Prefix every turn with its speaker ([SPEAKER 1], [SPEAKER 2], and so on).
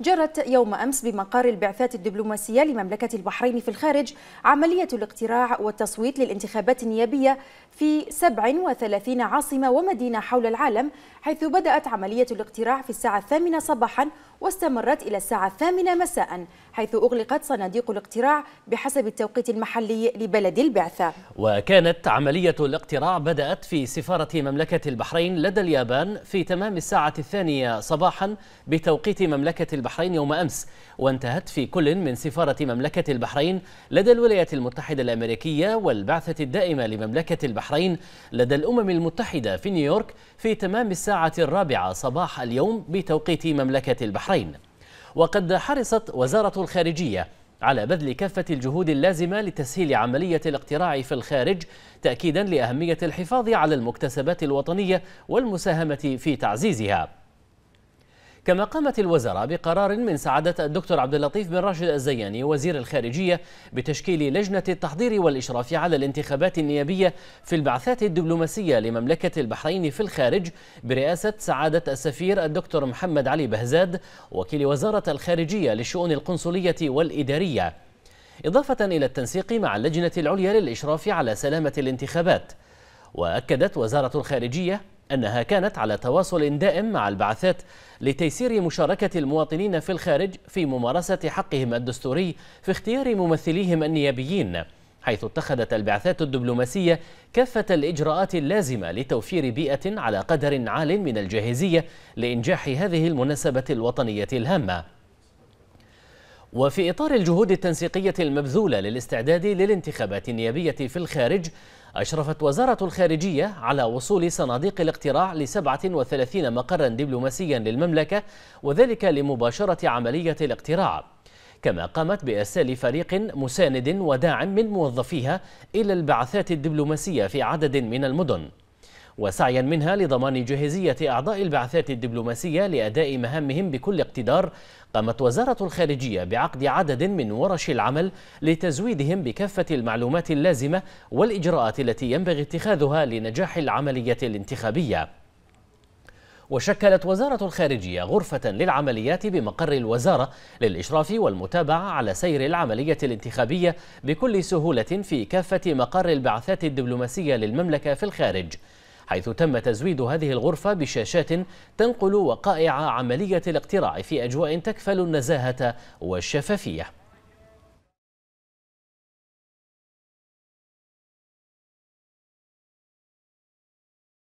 [SPEAKER 1] جرت يوم أمس بمقر البعثات الدبلوماسية لمملكة البحرين في الخارج عملية الاقتراع والتصويت للانتخابات النيابية في 37 عاصمة ومدينة حول العالم حيث بدأت عملية الاقتراع في الساعة الثامنة صباحا واستمرت إلى الساعة الثامنة مساء حيث أغلقت صناديق الاقتراع بحسب التوقيت المحلي لبلد البعثة
[SPEAKER 2] وكانت عملية الاقتراع بدأت في سفارة مملكة البحرين لدى اليابان في تمام الساعة الثانية صباحا بتوقيت مملكة البحرين يوم أمس وانتهت في كل من سفارة مملكة البحرين لدى الولايات المتحدة الأمريكية والبعثة الدائمة لمملكة البحرين لدى الأمم المتحدة في نيويورك في تمام الساعة الرابعة صباح اليوم بتوقيت مملكة البحرين وقد حرصت وزارة الخارجية على بذل كافة الجهود اللازمة لتسهيل عملية الاقتراع في الخارج تأكيدا لأهمية الحفاظ على المكتسبات الوطنية والمساهمة في تعزيزها كما قامت الوزارة بقرار من سعادة الدكتور عبد اللطيف بن راشد الزياني وزير الخارجية بتشكيل لجنة التحضير والإشراف على الانتخابات النيابية في البعثات الدبلوماسية لمملكة البحرين في الخارج برئاسة سعادة السفير الدكتور محمد علي بهزاد وكيل وزارة الخارجية للشؤون القنصلية والإدارية إضافة إلى التنسيق مع اللجنة العليا للإشراف على سلامة الانتخابات وأكدت وزارة الخارجية أنها كانت على تواصل دائم مع البعثات لتيسير مشاركة المواطنين في الخارج في ممارسة حقهم الدستوري في اختيار ممثليهم النيابيين حيث اتخذت البعثات الدبلوماسية كافة الإجراءات اللازمة لتوفير بيئة على قدر عال من الجاهزية لإنجاح هذه المناسبة الوطنية الهامة وفي إطار الجهود التنسيقية المبذولة للاستعداد للانتخابات النيابية في الخارج أشرفت وزارة الخارجية على وصول صناديق الاقتراع ل 37 مقرا دبلوماسيا للمملكة وذلك لمباشرة عملية الاقتراع كما قامت بإرسال فريق مساند وداعم من موظفيها إلى البعثات الدبلوماسية في عدد من المدن وسعيا منها لضمان جاهزية أعضاء البعثات الدبلوماسية لأداء مهامهم بكل اقتدار قامت وزارة الخارجية بعقد عدد من ورش العمل لتزويدهم بكافة المعلومات اللازمة والإجراءات التي ينبغي اتخاذها لنجاح العملية الانتخابية وشكلت وزارة الخارجية غرفة للعمليات بمقر الوزارة للإشراف والمتابعة على سير العملية الانتخابية بكل سهولة في كافة مقر البعثات الدبلوماسية للمملكة في الخارج حيث تم تزويد هذه الغرفة بشاشات تنقل وقائع عملية الاقتراع في أجواء تكفل النزاهة والشفافية